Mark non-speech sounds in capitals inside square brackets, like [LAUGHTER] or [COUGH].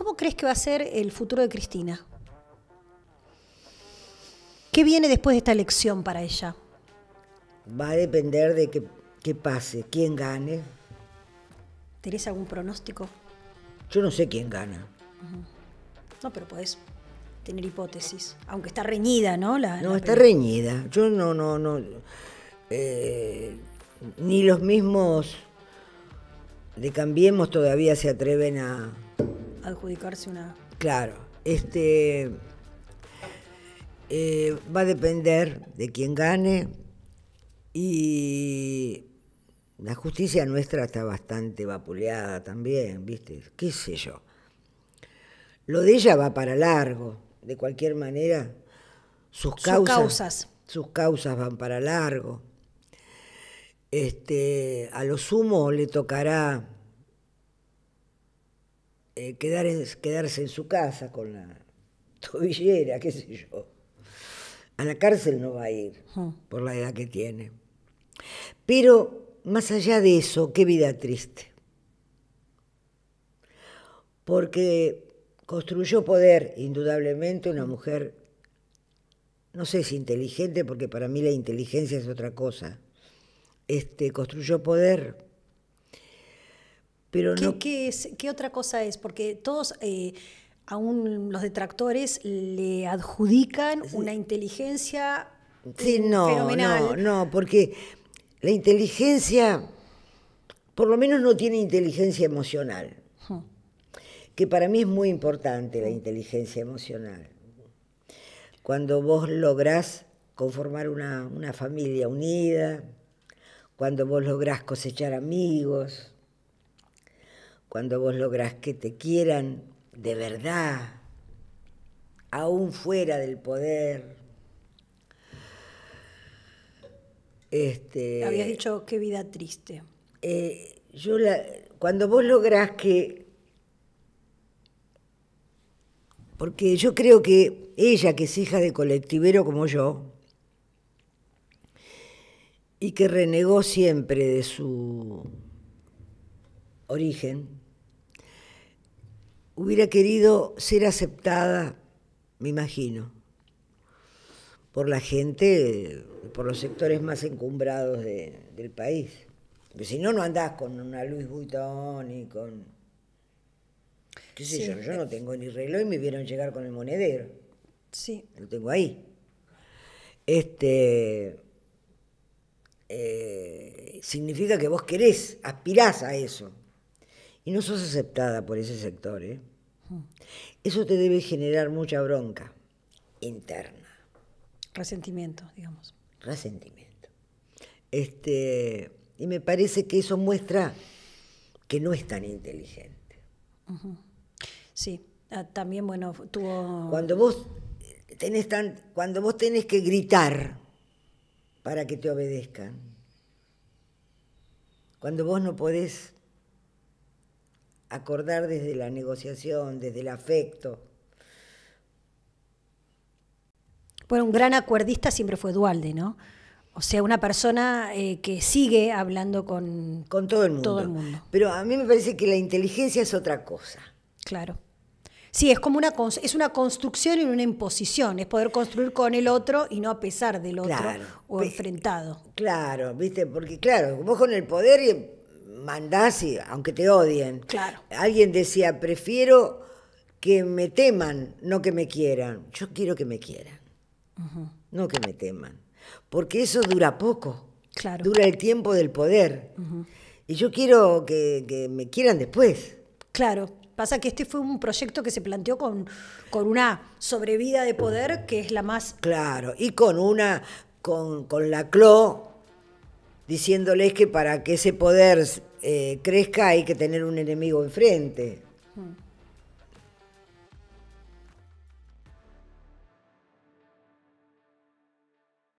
¿Cómo crees que va a ser el futuro de Cristina? ¿Qué viene después de esta elección para ella? Va a depender de qué, pase, quién gane. ¿Tenés algún pronóstico? Yo no sé quién gana. No, pero podés tener hipótesis, aunque está reñida, ¿no? no, está reñida. Yo no, no, no. Eh, ni los mismos de Cambiemos todavía se atreven a, adjudicarse una... Claro, este, eh, va a depender de quién gane y la justicia nuestra está bastante vapuleada también, ¿viste? ¿Qué sé yo? Lo de ella va para largo, de cualquier manera, sus causas. Sus causas, van para largo. Este, a lo sumo le tocará eh, quedarse en su casa con la [LAUGHS] tobillera, qué sé yo. A la cárcel no va a ir, ah. por la edad que tiene. Pero más allá de eso, qué vida triste. Porque construyó poder, indudablemente, una mujer, no sé si inteligente, porque para mí la inteligencia es otra cosa. Este, construyó poder pero ¿Qué, ¿Qué otra cosa es? Porque todos... Eh, aún los detractores le adjudican una inteligencia no, fenomenal. No, no, porque la inteligencia, por lo menos no tiene inteligencia emocional, hmm. que para mí es muy importante la inteligencia emocional. Cuando vos lográs conformar una, una familia unida, cuando vos lográs cosechar amigos, cuando vos lográs que te quieran de verdad, aún fuera del poder. Este, Habías dicho qué vida triste. Eh, yo cuando vos lográs que porque yo creo que ella, que es hija de colectivero como yo, y que renegó siempre de su origen, hubiera querido ser aceptada, me imagino, por la gente, por los sectores más encumbrados del país. Porque si no, no andás con una Luis Vuitton y con... ¿Qué sé yo? Yo no eh. tengo ni reloj y me vieron llegar con el monedero. Sí. Lo tengo ahí. Este... Eh, significa que vos querés, aspirás a eso. Y no sos aceptada por ese sector, ¿eh? Eso te debe generar mucha bronca interna. Resentimiento, digamos. Resentimiento. Este, y me parece que eso muestra que no es tan inteligente. Sí, ah, también, bueno, tuvo... Cuando vos, tenés tan, cuando vos tenés que gritar para que te obedezcan, cuando vos no podés acordar desde la negociación, desde el afecto. Bueno, un gran acuerdista siempre fue Dualde, ¿no? O sea, una persona eh, que sigue hablando con, todo el, mundo. Pero a mí me parece que la inteligencia es otra cosa. Claro. Sí, es como una, es una construcción y una imposición, es poder construir con el otro y no a pesar del otro o enfrentado. Claro, viste, porque claro, vos con el poder y mandás, y, aunque te odien. Claro. Alguien decía, prefiero que me teman, no que me quieran. Yo quiero que me quieran, no que me teman. Porque eso dura poco. Claro. Dura el tiempo del poder. Y yo quiero que, me quieran después. Claro. Pasa que este fue un proyecto que se planteó con, con una sobrevida de poder que es la más. Claro, y con una. con, con la CLO diciéndoles que para que ese poder eh, crezca hay que tener un enemigo enfrente. Mm.